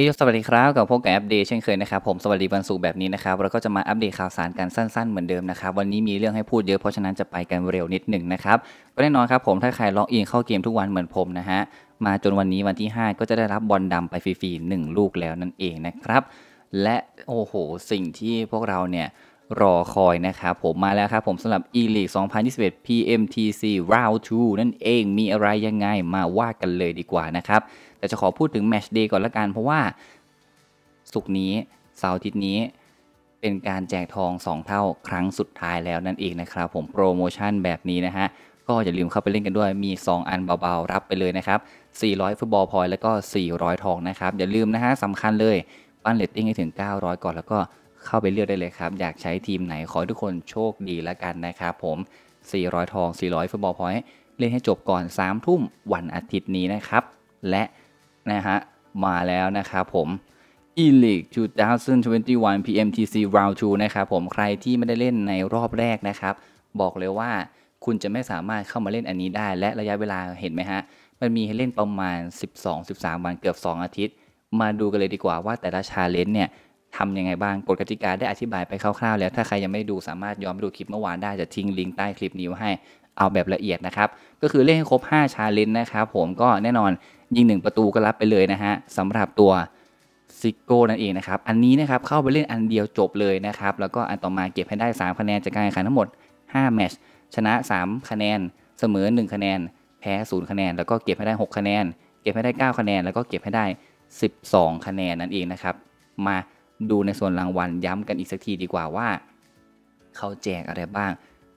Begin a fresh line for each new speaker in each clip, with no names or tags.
เอสวัสดีครับกับพวกแอปเดตเช่นเคยนะครับผมสวัสดีวันศุกร์แบบนี้นะครับเราก็จะมาอัปเดตข่าวสารกันสั้น ๆเหมือนเดิมนะครับวันนี้มีเรื่องให้พูดเยอะเพราะฉะนั้นจะไปกันเร็วนิดหนึ่งนะครับก็แน่นอนครับผมถ้าใครล็อกอินเข้าเกมทุกวันเหมือนผมนะฮะมาจนวันนี้วันที่ 5 ก็จะได้รับบอลดำไปฟรีๆ1ลูกแล้วนั่นเองนะครับและโอ้โหสิ่งที่พวกเราเนี่ยรอคอยนะครับ ผมมาแล้วครับ ผมสำหรับ e l e a g u e 2021 PMTC Round 2 นั่นเองมีอะไรยังไง มาว่ากันเลยดีกว่านะครับ แต่จะขอพูดถึง Match Day ก่อนละกัน เพราะว่าสุกนี้เสาร์ทิตนี้เป็นการแจกทอง 2 เท่าครั้งสุดท้ายแล้วนั่นเองนะครับ ผมโปรโมชั่นแบบนี้นะฮะก็อย่าลืมเข้าไปเล่นกันด้วยมี 2 อันเบาๆ รับไปเลยนะครับ400ฟุตบอลพอยแล้วก็ 400 ทองนะครับอย่าลืมนะฮะสำคัญเลยปั้นเลตติ้งให้ถึง900ก่อนแล้วก็เข้าไปเลือกได้เลยครับ อยากใช้ทีมไหนขอทุกคนโชคดีละกันนะครับผม 400 ทอง 400ฟุตบอลพอยต์เล่นให้จบก่อน 3 ทุ่มวันอาทิตย์นี้นะครับ และนะฮะมาแล้วนะครับผมอ e l e a g u e 2021 PMTC Round 2 นะครับผมใครที่ไม่ได้เล่นในรอบแรกนะครับ บอกเลยว่าคุณจะไม่สามารถเข้ามาเล่นอันนี้ได้และระยะเวลาเห็นไหมฮะมันมีให้เล่นประมาณ 12-13 วันเกือบ 2 อาทิตย์ มาดูกันเลยดีกว่าว่าแต่ละชาเลนจ์เนี่ยทำยังไงบ้าง กฎกติกาได้อธิบายไปคร่าวๆ แล้ว ถ้าใครยังไม่ดูสามารถย้อนไปดูคลิปเมื่อวานได้จะทิ้งลิงก์ใต้คลิปนี้ไว้ให้เอาแบบละเอียดนะครับ ก็คือเล่นให้ครบ 5 ชาเลนจ์นะครับ ผมก็แน่นอนยิง1 ประตูก็รับไปเลยนะฮะสำหรับตัวซิโก้นั่นเองนะครับ อันนี้นะครับ เข้าไปเล่นอันเดียวจบเลยนะครับ แล้วก็อันต่อมาเก็บให้ได้ 3 คะแนนจากการแข่งขันทั้งหมด5แมชชนะ 3 คะแนนเสมอ1คะแนนแพ้ 0 คะแนนแล้วก็เก็บให้ได้ 6 คะแนน เก็บให้ได้ 9 คะแนนแล้วก็เก็บให้ได้ 12 คะแนนนั่นเองนะครับมาดูในส่วนรางวัล ย้ำกันอีกสักทีดีกว่าว่า เขาแจกอะไรบ้าง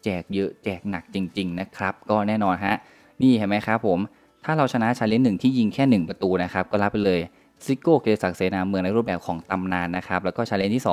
แจกเยอะแจกหนักจริงๆนะครับ ก็แน่นอนฮะ นี่เห็นไหมครับผม ถ้าเราชนะชาเลนจ์หนึ่งที่ยิงแค่ 1 ประตูนะครับ ก็รับไปเลยซิโก้เกศักเสนาเมืองในรูปแบบของตำนานนะครับ แล้วก็ชาเลนจ์ที่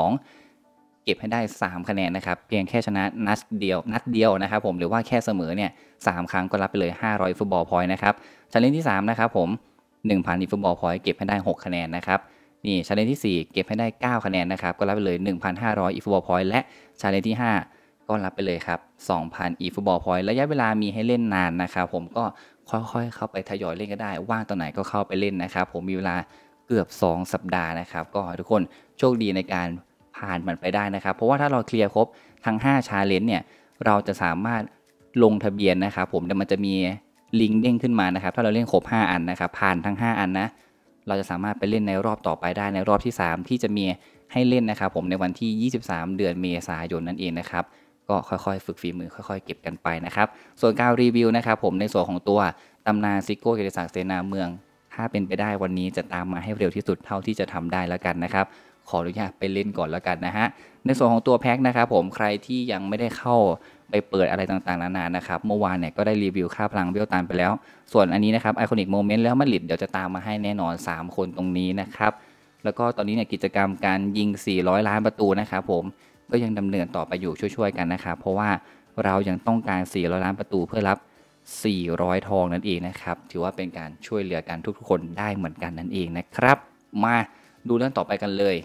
2 เก็บให้ได้ 3 คะแนนนะครับ เพียงแค่ชนะนัดเดียวนัดเดียวนะครับผมหรือว่าแค่เสมอเนี่ยสครั้งก็รับไปเลย 500ฟุตบอลพอยต์นะครับชาเลนจ์ที่3นะครับผม1,000ฟุตบอลพอยต์เก็บให้ได้ 6 คะแนนนะครับนี่ชาเลนจ์ที่ 4 เก็บให้ได้ 9 คะแนนนะครับ ก็รับไปเลย 1,500 eFootball Point และชาเลนจ์ที่ 5 ก็รับไปเลยครับ 2,000 eFootball Point ระยะเวลามีให้เล่นนานนะครับผมก็ค่อยๆ เข้าไปทยอยเล่นก็ได้ ว่างตอนไหนก็เข้าไปเล่นนะครับ ผมมีเวลาเกือบ 2 สัปดาห์นะครับ ก็ทุกคนโชคดีในการผ่าน มันไปได้นะครับ เพราะว่าถ้าเราเคลียร์ครบทั้ง 5 ชาเลนจ์เนี่ยเราจะสามารถลงทะเบียนนะครับผมแต่มันจะมีลิงก์เด้งขึ้นมานะครับถ้าเราเล่นครบ 5 อันนะครับผ่านทั้ง 5 อันนะเราจะสามารถไปเล่นในรอบต่อไปได้ในรอบที่ 3 ที่จะมีให้เล่นนะครับผมในวันที่ 23 เดือนเมษายนนั่นเองนะครับก็ค่อยๆฝึกฝีมือค่อยๆเก็บกันไปนะครับส่วนการรีวิวนะครับผมในส่วนของตัวตำนานซิโก้เกติศักดิ์เสนาเมือง ถ้าเป็นไปได้วันนี้จะตามมาให้เร็วที่สุดเท่าที่จะทำได้แล้วกันนะครับขออนุญาตไปเล่นก่อนแล้วกันนะฮะในส่วนของตัวแพ็กนะครับผมใครที่ยังไม่ได้เข้าไปเปิดอะไรต่างๆนานานะครับเมื่อวานเนี่ยก็ได้รีวิวค่าพลังเวลตันไปแล้ว ส่วนอันนี้นะครับไอคอนิกโมเมนต์แล้วมาลิดเดี๋ยวจะตามมาให้แน่นอน 3 คนตรงนี้นะครับแล้วก็ตอนนี้เนี่ยกิจกรรมการยิง 400 ล้านประตูนะครับผมก็ยังดำเนินต่อไปอยู่ช่วยๆกันนะครับเพราะว่าเรายังต้องการ 400 ล้านประตูเพื่อรับ 400 ทองนั่นเองนะครับถือว่าเป็นการช่วยเหลือกันทุกๆคนได้เหมือนกันนั่นเองนะครับมาดูเรื่องต่อไปกันเลย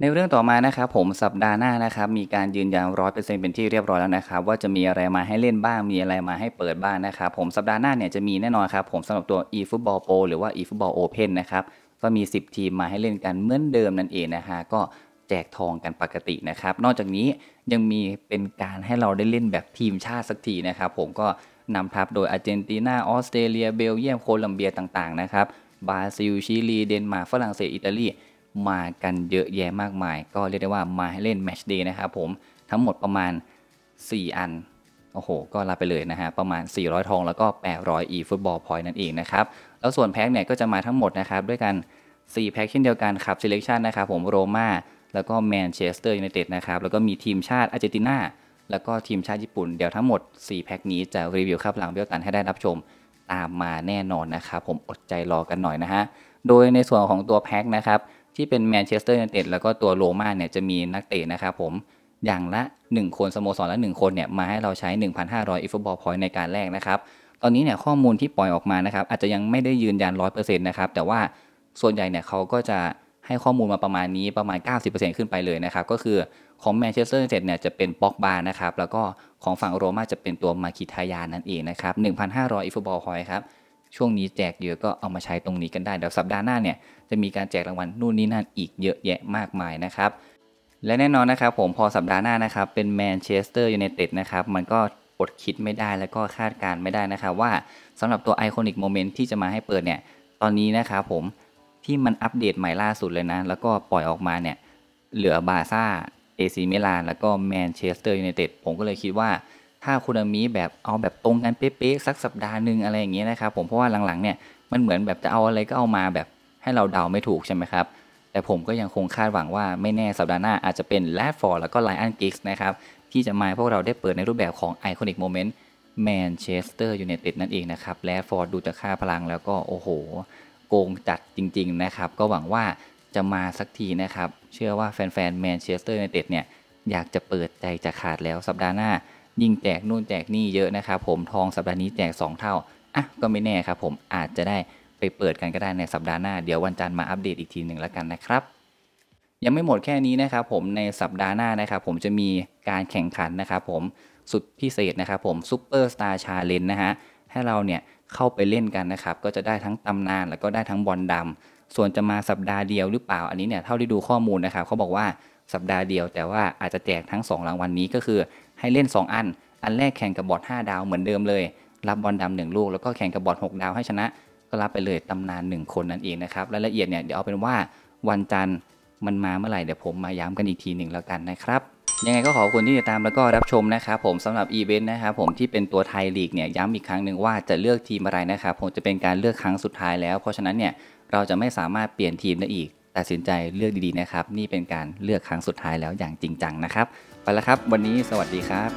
ในเรื่องต่อมานะครับผมสัปดาห์หน้านะครับมีการยืนยันร้อยเปอร์เซ็นเป็นที่เรียบร้อยแล้วนะครับว่าจะมีอะไรมาให้เล่นบ้างมีอะไรมาให้เปิดบ้างนะครับผมสัปดาห์หน้าเนี่ยจะมีแน่นอนครับผมสำหรับตัว eFootball Pro หรือว่า eFootball Open นะครับก็มี 10 ทีมมาให้เล่นกันเหมือนเดิมนั่นเองนะฮะก็แจกทองกันปกตินะครับนอกจากนี้ยังมีเป็นการให้เราได้เล่นแบบทีมชาติสักทีนะครับผมก็นำทัพโดยอาร์เจนตินาออสเตรเลียเบลเยียมโคลัมเบียต่างๆนะครับบราซิลชิลีเดนมาร์กฝรั่งเศสอิตาลีมากันเยอะแยะมากมาย ก็เรียกได้ว่ามาให้เล่นแมชเดย์นะครับผมทั้งหมดประมาณ 4 อัน โอ้โห ก็รับไปเลยนะฮะประมาณ 400 ทอง แล้วก็800ีฟุตบอลพอยต์นั่นเองนะครับแล้วส่วนแพ็คเนี่ยก็จะมาทั้งหมดนะครับ ด้วยกัน4แพ็คเช่นเดียวกัน ครับเซเลคชันนะครับ ผมโรม่าแล้วก็แมนเชสเตอร์ยูไนเต็ดนะครับ แล้วก็มีทีมชาติอาร์เจนตินาแล้วก็ทีมชาติญี่ปุ่นเดี๋ยวทั้งหมด4แพ็คนี้จะรีวิวครับหลังเบลตันให้ได้รับชมตามมาแน่นอนนะครับผมอดใจรอกันหน่อยนะฮะโดยในส่วนของตัวแพ็คนะครับที่เป็นแมนเชสเตอร์ยูไนเต็ดแล้วก็ตัวโรมาเนี่ยจะมีนักเตะนะครับผมอย่างละ 1 คน สโมสรละ 1 คนเนี่ยมาให้เราใช้ 1,500 e f o อ t b a l l อ o i n t ในการแรกนะครับ ตอนนี้เนี่ยข้อมูลที่ปล่อยออกมานะครับ อาจจะยังไม่ได้ยืนยันรร้ออยเป์เซ็นต์นะครับ แต่ว่าส่วนใหญ่เนี่ยเขาก็จะให้ข้อมูลมาประมาณนี้ประมาณ 90%ขึ้นไปเลยนะครับ ก็คือของแมนเชสเตอร์ยูไนเต็ดเนี่ยจะเป็นบ็อกบาร์นะครับ แล้วก็ของฝั่งโรมาจะเป็นตัวมาคิทายานั่นเองนะครับ1,500 e f o o t อ a l l อ o i n t ครับช่วงนี้แจกเยอะก็เอามาใช้ตรงนี้กันได้เดี๋ยวสัปดาห์หน้าเนี่ย จะมีการแจกรางวัลนู่นนี่นั่นอีกเยอะแยะมากมายนะครับ และแน่นอนนะครับผมพอสัปดาห์หน้านะครับเป็นแมนเชสเตอร์ยูไนเต็ดนะครับ มันก็อดคิดไม่ได้แล้วก็คาดการไม่ได้นะครับว่าสำหรับตัวไอคอนิกโมเมนต์ที่จะมาให้เปิดเนี่ยตอนนี้นะครับผมที่มันอัปเดตใหม่ล่าสุดเลยนะ แล้วก็ปล่อยออกมาเนี่ยเหลือบาซ่าเอซิมลานแล้วก็แมนเชสเตอร์ยูไนเต็ดผมก็เลยคิดว่าถ้าคุณมีแบบ เอาแบบตรงกันเป๊ะๆสักสัปดาห์หนึ่งอะไรอย่างเงี้ยนะครับ ผมเพราะว่าหลังๆ เนี่ย มันเหมือนแบบจะเอาอะไรก็เอามาแบบให้เราเดาไม่ถูกใช่ไหมครับ แต่ผมก็ยังคงคาดหวังว่าไม่แน่สัปดาห์หน้า อาจจะเป็นแลดฟอร์แล้วก็ไลออนกิกส์นะครับ ที่จะมาพวกเราได้เปิดในรูปแบบของไอคอนิกโมเมนต์แมนเชสเตอร์ยูไนเต็ดนั่นเองนะครับแลดฟอร์ดูจะค่าพลังแล้วก็โอ้โหโกงจัดจริงๆนะครับก็หวังว่าจะมาสักทีนะครับเชื่อว่าแฟนๆแมนเชสเตอร์ยูไนเต็ดเนี่ยอยากจะเปิดใจจะขาดแล้วสัปดาห์หน้ายิ่งแจกนู่นแจกนี่เยอะนะครับผมทองสัปดาห์นี้แจก2 เท่า อ่ะก็ไม่แน่ครับผมอาจจะได้ไปเปิดกันก็ได้ในสัปดาห์หน้า เดี๋ยววันจันทร์มาอัปเดตอีกทีหนึ่งแล้วกันนะครับยังไม่หมดแค่นี้นะครับผมในสัปดาห์หน้านะครับผมจะมีการแข่งขันนะครับผมสุดพิเศษนะครับผมซ u เปอร์สตาร์ชาเลนนะฮะให้เราเนี่ยเข้าไปเล่นกันนะครับก็จะได้ทั้งตำนานแล้วก็ได้ทั้งบอลดำส่วนจะมาสัปดาห์เดียวหรือเปล่า อันนี้เนี่ยเท่าที่ดูข้อมูลนะครับเขาบอกว่าสัปดาห์เดียวแต่ว่าอาจจะแจกทั้ง2รางวัลนนี้ก็คือให้เล่น 2 อัน อันแรกแข่งกับบอร์ด5 ดาวเหมือนเดิมเลย รับบอลดำหนึ่งลูกแล้วก็แข่งกับบอร์ด6ดาว ให้ชนะ ก็รับไปเลยตำนาน 1 คนนั่นเอง นะครับรายละเอียดเนี่ยเดี๋ยวเอาเป็นว่าวันจันทร์มันมาเมื่อไหร่เดี๋ยวผมมาย้ำกันอีกทีหนึ่งแล้วกัน นะครับ ยังไงก็ขอบคุณ ที่ติดตามแล้วก็รับชมนะครับผมสำหรับอีเวนต์นะครับผมที่เป็นตัวไทยลีกเนี่ยย้ำอีกครั้งหนึ่งว่าจะเลือกทีมอะไรนะครับผมจะเป็นการเลือกครั้งสุดท้ายแล้ว เพราะฉะนั้นเนี่ยเราจะไม่สามารถเปลี่ยนทีมได้อีกตัดสินใจเลือกดีๆนะครับ นี่เป็นการเลือกครั้งสุดท้ายแล้วอย่างจริงจังนะครับ ไปแล้วครับ วันนี้สวัสดีครับ